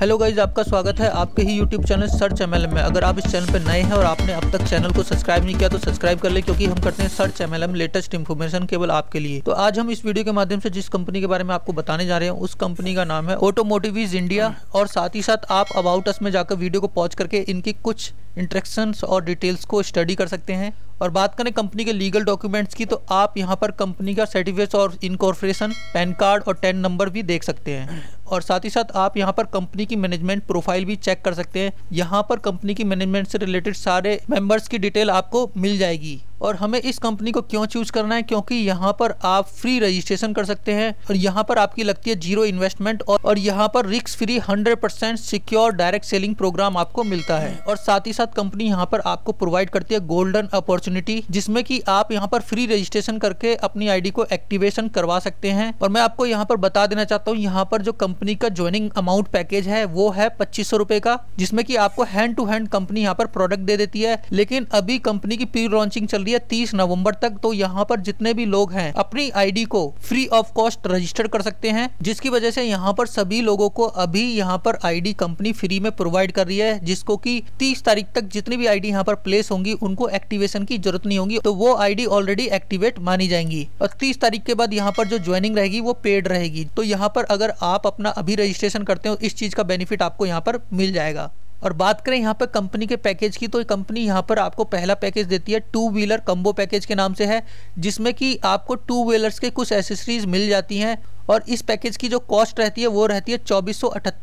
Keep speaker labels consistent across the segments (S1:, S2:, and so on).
S1: hello guys आपका स्वागत है आपके ही यूट्यूब चैनल सर्च एम में अगर आप इस चैनल पर नए हैं और आपने अब तक चैनल को सब्सक्राइब नहीं किया तो सब्सक्राइब कर ले क्योंकि हम करते हैं सर्च एम लेटेस्ट इन्फॉर्मेशन केवल आपके लिए तो आज हम इस वीडियो के माध्यम से जिस कंपनी के बारे में आपको बताने जा रहे हैं उस कंपनी का नाम है ऑटोमोटिवीज इंडिया और साथ ही साथ आप अबाउट अस में जाकर वीडियो को पॉज करके इनकी कुछ इंट्रेक्शन और डिटेल्स को स्टडी कर सकते हैं और बात करें कंपनी के लीगल डॉक्यूमेंट्स की तो आप यहाँ पर कंपनी का सर्टिफिकेट और इनकॉर्पोरेशन पैन कार्ड और टेन नंबर भी देख सकते हैं और साथ ही साथ आप यहाँ पर कंपनी की मैनेजमेंट प्रोफाइल भी चेक कर सकते हैं यहाँ पर कंपनी की मैनेजमेंट से रिलेटेड सारे मेंबर्स की डिटेल आपको मिल जाएगी और हमें इस कंपनी को क्यों चूज करना है क्योंकि यहाँ पर आप फ्री रजिस्ट्रेशन कर सकते हैं और यहाँ पर आपकी लगती है जीरो इन्वेस्टमेंट और, और यहाँ पर रिक्स free hundred percent secure direct selling program आपको मिलता है और साथ ही साथ कंपनी यहाँ पर आपको प्रोवाइड करती है गोल्डन अपॉर्चुनिटी जिसमें की आप यहाँ पर फ्री रजिस्ट्रेशन करके अपनी आईडी को एक्टिवेशन करवा सकते हैं और मैं आपको यहाँ पर बता देना चाहता हूँ यहाँ पर जो कंपनी का ज्वाइनिंग अमाउंट पैकेज है वो है पच्चीस सौ का जिसमें की आपको हैंड टू हैंड कंपनी यहाँ पर प्रोडक्ट दे देती है लेकिन अभी कंपनी की प्री लॉन्चिंग चल दिया तीस नवम्बर तक तो यहाँ पर जितने भी लोग हैं अपनी आईडी को फ्री ऑफ कॉस्ट रजिस्टर कर सकते हैं जिसकी वजह से यहाँ पर सभी लोगों को अभी यहाँ पर आईडी कंपनी फ्री में प्रोवाइड कर रही है जिसको की तीस तारीख तक जितनी भी आईडी यहाँ पर प्लेस होंगी उनको एक्टिवेशन की जरूरत नहीं होगी तो वो आईडी ऑलरेडी एक्टिवेट मानी जाएंगी और तीस तारीख के बाद यहाँ पर जो ज्वाइनिंग रहेगी वो पेड रहेगी तो यहाँ पर अगर आप अपना अभी रजिस्ट्रेशन करते हो इस चीज का बेनिफिट आपको यहाँ पर मिल जाएगा और बात करें यहाँ पर कंपनी के पैकेज की तो कंपनी यहाँ पर आपको पहला पैकेज देती है टू व्हीलर कम्बो पैकेज के नाम से है जिसमें कि आपको टू व्हीलर्स के कुछ एसेसरीज मिल जाती हैं और इस पैकेज की जो कॉस्ट रहती है वो रहती है चौबीस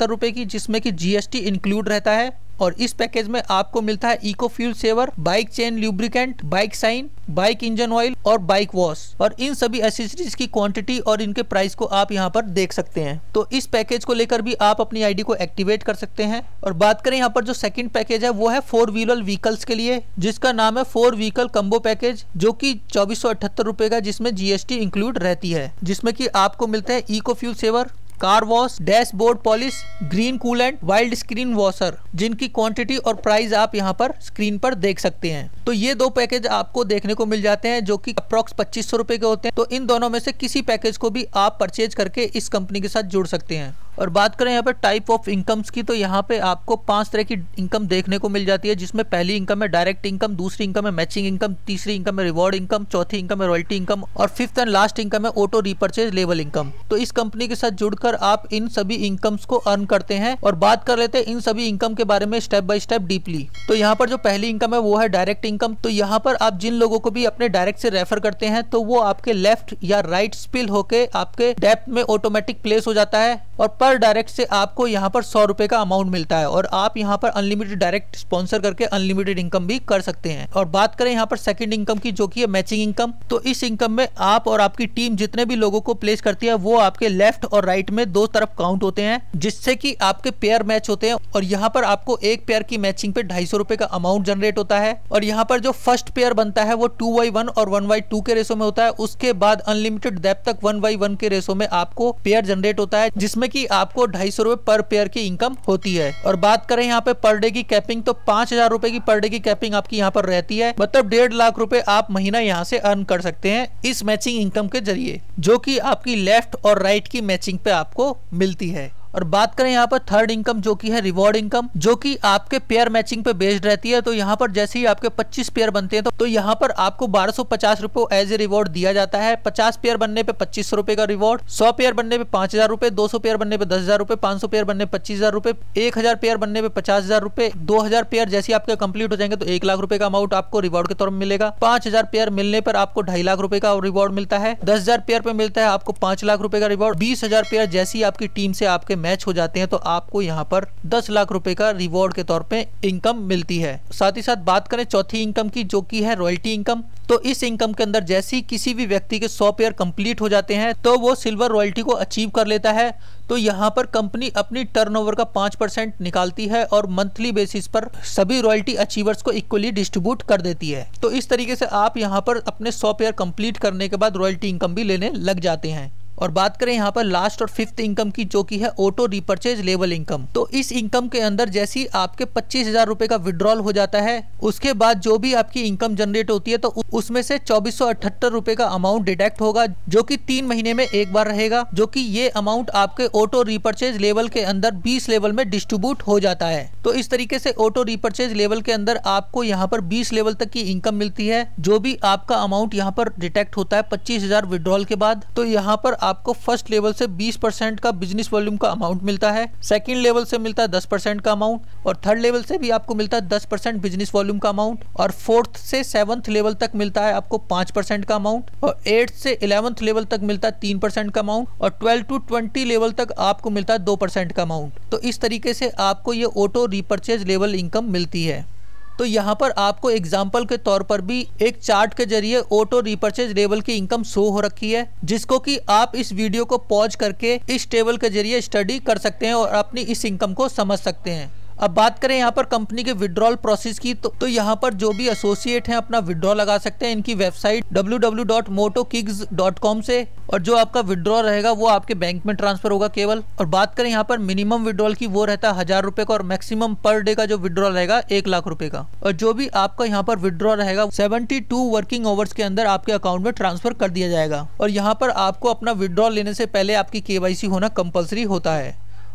S1: रुपए की जिसमें कि जीएसटी इंक्लूड रहता है और इस पैकेज में आपको मिलता है eco fuel saver bike chain lubricant bike shine bike engine oil और बाइक वॉश और इन सभी एसेसरीज की क्वांटिटी और इनके प्राइस को आप यहाँ पर देख सकते हैं तो इस पैकेज को लेकर भी आप अपनी आईडी को एक्टिवेट कर सकते हैं और बात करें यहाँ पर जो सेकंड पैकेज है वो है फोर व्हीलर व्हीकल्स के लिए जिसका नाम है फोर व्हीकल कम्बो पैकेज जो की चौबीस रूपए का जिसमें जीएसटी इंक्लूड रहती है जिसमे की आपको मिलते हैं है eco fuel saver car wash dashboard polish green coolant windscreen washer जिनकी क्वांटिटी और प्राइस आप यहां पर स्क्रीन पर देख सकते हैं तो ये दो पैकेज आपको देखने को मिल जाते हैं जो कि अप्रोक्स पच्चीस सौ रुपए के होते हैं तो इन दोनों में से किसी पैकेज को भी आप परचेज करके इस कंपनी के साथ जुड़ सकते हैं और बात करें यहाँ पर टाइप ऑफ इनकम्स की तो यहाँ पे आपको पांच तरह की इनकम देखने को मिल जाती है जिसमें पहली इनकम है डायरेक्ट इनकम दूसरी इनकम है मैचिंग इनकम तीसरी इनकम है रिवॉर्ड इनकम चौथी इनकम है रॉयल्टी इनकम और फिफ्थ एंड लास्ट इनकम है ऑटो रिपर्चेज लेवल इनकम तो इस कंपनी के साथ जुड़कर आप इन सभी इनकम्स को अर्न करते हैं और बात कर लेते हैं इन सभी इनकम के बारे में स्टेप बाय स्टेप डीपली तो यहाँ पर जो पहली इनकम है वो है डायरेक्ट इनकम तो यहाँ पर आप जिन लोगों को भी अपने डायरेक्ट से रेफर करते हैं तो वो आपके लेफ्ट या राइट स्पिल होके आपके डेप्थ में ऑटोमेटिक प्लेस हो जाता है और पर डायरेक्ट से आपको यहाँ पर सौ रुपये का अमाउंट मिलता है और आप यहाँ पर अनलिमिटेड डायरेक्ट स्पॉन्सर करके अनलिमिटेड इनकम भी कर सकते हैं और बात करें यहाँ पर सेकंड इनकम की जो कि है मैचिंग इनकम तो इस इनकम में आप और आपकी टीम जितने भी लोगों को प्लेस करती है वो आपके लेफ्ट और राइट में दो तरफ काउंट होते हैं जिससे की आपके पेयर मैच होते हैं और यहाँ पर आपको एक पेयर की मैचिंग पे ढाई सौ का अमाउंट जनरेट होता है और यहाँ पर जो फर्स्ट पेयर बनता है वो टू बाई वन और वन बाई टू के रेसो में होता है उसके बाद अनलिमिटेड डेप तक वन बाई वन के रेसो में आपको पेयर जनरेट होता है जिसमें में कि आपको ढाई सौ रूपए पर पेयर की इनकम होती है और बात करें यहाँ पे पर डे की कैपिंग तो पांच हजार रूपए की पर डे की कैपिंग आपकी यहाँ पर रहती है मतलब डेढ़ लाख रूपए आप महीना यहाँ से अर्न कर सकते हैं इस मैचिंग इनकम के जरिए जो की आपकी लेफ्ट और राइट की मैचिंग पे आपको मिलती है और बात करें यहाँ पर थर्ड इनकम जो की है रिवॉर्ड इनकम जो की आपके पेयर मैचिंग पे बेस्ड रहती है तो यहाँ पर जैसे ही आपके पच्चीस पेयर बनते हैं तो, तो यहाँ पर आपको बारह सौ पचास एज ए रिवॉर्ड दिया जाता है पचास पेयर बनने पे पच्चीस रुपए का रिवॉर्ड सौ पेयर बनने पे पांच हजार रुपए दो सौ पेयर बनने पे दस हजार रुपए पांच सौ पेयर बनने पच्चीस हजार रुपए एक हजार पेयर बनने पे पचास हजार रुपए दो हजार पेयर जैसे आपके कंप्लीट हो जाएंगे तो एक लाख रुपए का अमाउंट आपको रिवॉर्ड के तौर पर मिलेगा पांच हजार पेयर मिलने पर आपको ढाई लाख रुपए का रिवॉर्ड मिलता है दस हजार पेयर पे मिलता है आपको पांच लाख रुपए का रिवॉर्ड बीस हजार पेयर जैसी आपकी टीम से आपके मैच हो जाते हैं तो आपको यहाँ पर दस लाख रुपए का रिवॉर्ड के तौर पे इनकम मिलती है साथ ही साथ बात करें चौथी इनकम की जो की है रॉयल्टी इनकम तो इस इनकम के अंदर जैसे ही किसी भी व्यक्ति के सौ पेयर कंप्लीट हो जाते हैं तो वो सिल्वर रॉयल्टी को अचीव कर लेता है तो यहाँ पर कंपनी अपनी टर्नओवर का पांच परसेंट निकालती है और मंथली बेसिस पर सभी रॉयल्टी अचीवर्स को इक्वली डिस्ट्रीब्यूट कर देती है तो इस तरीके से आप यहाँ पर अपने सौ पेयर कंप्लीट करने के बाद रॉयल्टी इनकम भी लेने लग जाते हैं और बात करें यहाँ पर लास्ट और फिफ्थ इनकम की जो की है ऑटो रिपर्चेज लेवल इनकम तो इस इनकम के अंदर जैसी आपके पच्चीस हजार रुपए का विड्रॉल हो जाता है उसके बाद जो भी आपकी इनकम जनरेट होती है तो उसमें से चौबीस रूपए का अमाउंट डिटेक्ट होगा जो की तीन महीने में एक बार रहेगा जो की ये अमाउंट आपके ऑटो रिपर्चेज लेवल के अंदर बीस लेवल में डिस्ट्रीब्यूट हो जाता है तो इस तरीके से ऑटो रिपर्चेज लेवल के अंदर आपको यहाँ पर बीस लेवल तक की इनकम मिलती है जो भी आपका अमाउंट यहाँ पर डिटेक्ट होता है पच्चीस हजार विड्रॉल के बाद तो यहाँ पर आपको फर्स्ट लेवल से 20 परसेंट का बिजनेस वॉल्यूम का अमाउंट मिलता है सेकंड लेवल से मिलता है 10 परसेंट का अमाउंट और थर्ड लेवल से भी आपको मिलता है 10 परसेंट बिजनेस वॉल्यूम का अमाउंट और फोर्थ से सेवन्थ लेवल तक मिलता है आपको पांच परसेंट का अमाउंट और एट्थ से इलेवंथ लेवल तक मिलता है तीन परसेंट का अमाउंट और ट्वेल्व टू ट्वेंटी लेवल तक आपको मिलता है दो परसेंट का अमाउंट तो इस तरीके से आपको ये ऑटो रिपर्चेज लेवल इनकम मिलती है तो यहाँ पर आपको एग्जाम्पल के तौर पर भी एक चार्ट के जरिए ऑटो रिपर्चेज लेवल की इनकम शो हो रखी है जिसको कि आप इस वीडियो को पॉज करके इस टेबल के जरिए स्टडी कर सकते हैं और अपनी इस इनकम को समझ सकते हैं अब बात करें यहाँ पर कंपनी के विड्रॉल प्रोसेस की तो, तो यहाँ पर जो भी एसोसिएट हैं अपना विड्रॉ लगा सकते हैं इनकी वेबसाइट www.motokigs.com से और जो आपका विड्रॉ रहेगा वो आपके बैंक में ट्रांसफर होगा केवल और बात करें यहाँ पर मिनिमम विड्रॉल की वो रहता है हजार रुपए का और मैक्सिमम पर डे का जो विड्रॉ रहेगा एक लाख रुपए का और जो भी आपका यहाँ पर विड्रॉ रहेगा सेवेंटी टू वर्किंग आवर्स के अंदर आपके अकाउंट में ट्रांसफर कर दिया जाएगा और यहाँ पर आपको अपना विड्रॉ लेने से पहले आपकी के होना कंपल्सरी होता है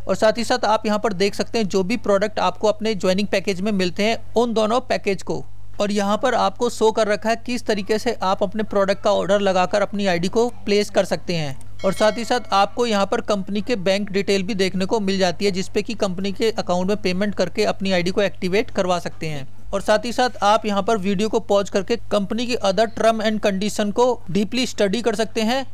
S1: और साथ ही साथ आप यहाँ पर देख सकते हैं जो भी प्रोडक्ट आपको अपने ज्वाइनिंग पैकेज में मिलते हैं उन दोनों पैकेज को और यहाँ पर आपको शो कर रखा है किस तरीके से आप अपने प्रोडक्ट का ऑर्डर लगाकर अपनी आईडी को प्लेस कर सकते हैं और साथ ही साथ आपको यहाँ पर कंपनी के बैंक डिटेल भी देखने को मिल जाती है जिसपे कि कंपनी के अकाउंट में पेमेंट करके अपनी आईडी को एक्टिवेट करवा सकते हैं और साथ ही साथ आप यहाँ पर वीडियो को पॉज करके कंपनी की अदर टर्म एंड कंडीशन को डीपली स्टडी कर सकते हैं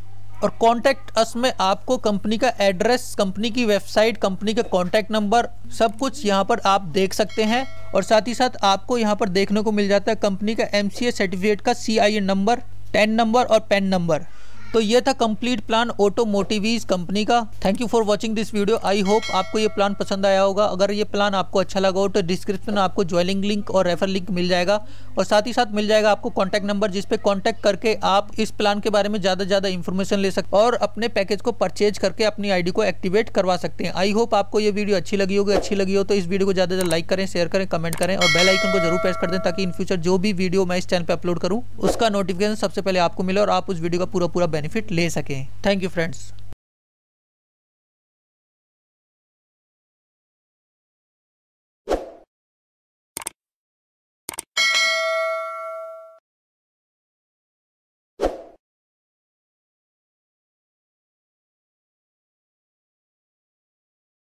S1: और कॉन्टैक्ट अस में आपको कंपनी का एड्रेस कंपनी की वेबसाइट कंपनी का कॉन्टैक्ट नंबर सब कुछ यहाँ पर आप देख सकते हैं और साथ ही साथ आपको यहाँ पर देखने को मिल जाता है कंपनी का एम सर्टिफिकेट का सी नंबर टेन नंबर और पेन नंबर तो ये था कंप्लीट प्लान ऑटोमोटिवीज कंपनी का thank you for watching this video I hope आपको ये प्लान पसंद आया होगा अगर ये प्लान आपको अच्छा लगा हो तो डिस्क्रिप्शन में आपको ज्वाइनिंग लिंक और रेफर लिंक मिल जाएगा और साथ ही साथ मिल जाएगा आपको कॉन्टैक्ट नंबर जिसपे कॉन्टैक्ट करके आप इस प्लान के बारे में ज़्यादा ज़्यादा इन्फॉर्मेशन ले सकते और अपने पैकेज को परचेज करके अपनी आईडी को एक्टिवेट करवा सकते हैं आई होप आपको ये वीडियो अच्छी लगी होगी अच्छी लगी हो तो इस वीडियो को ज़्यादा ज़्यादा लाइक करें शेयर करें कमेंट करें और बेल आइकन को जरूर प्रेस कर दें ताकि इन फ्यूचर जो भी वीडियो मैं इस चैनल पर अपलोड करूँ उसका नोटिफिकेशन सबसे पहले आपको मिले और आप उस वीडियो का पूरा पूरा बेनिफिट बेनिफिट ले सकें थैंक यू फ्रेंड्स